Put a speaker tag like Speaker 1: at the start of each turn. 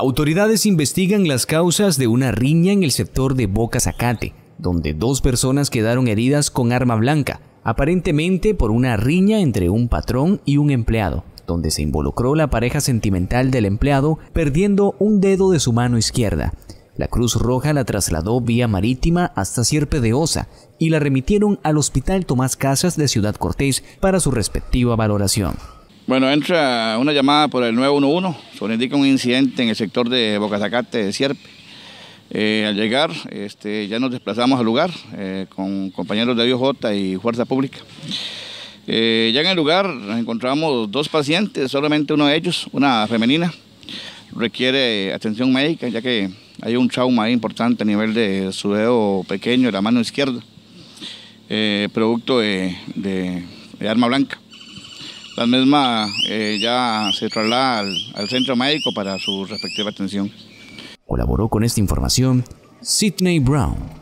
Speaker 1: Autoridades investigan las causas de una riña en el sector de Boca Zacate, donde dos personas quedaron heridas con arma blanca, aparentemente por una riña entre un patrón y un empleado, donde se involucró la pareja sentimental del empleado perdiendo un dedo de su mano izquierda. La Cruz Roja la trasladó vía marítima hasta Sierpe de Osa y la remitieron al Hospital Tomás Casas de Ciudad Cortés para su respectiva valoración.
Speaker 2: Bueno, entra una llamada por el 911 sobre indica un incidente en el sector de Zacate de Sierpe. Eh, al llegar este, ya nos desplazamos al lugar eh, con compañeros de IOJ y Fuerza Pública. Eh, ya en el lugar nos encontramos dos pacientes, solamente uno de ellos, una femenina, requiere atención médica ya que hay un trauma importante a nivel de su dedo pequeño, de la mano izquierda, producto de arma blanca la misma eh, ya se traslada al, al centro médico para su respectiva atención.
Speaker 1: Colaboró con esta información Sidney Brown.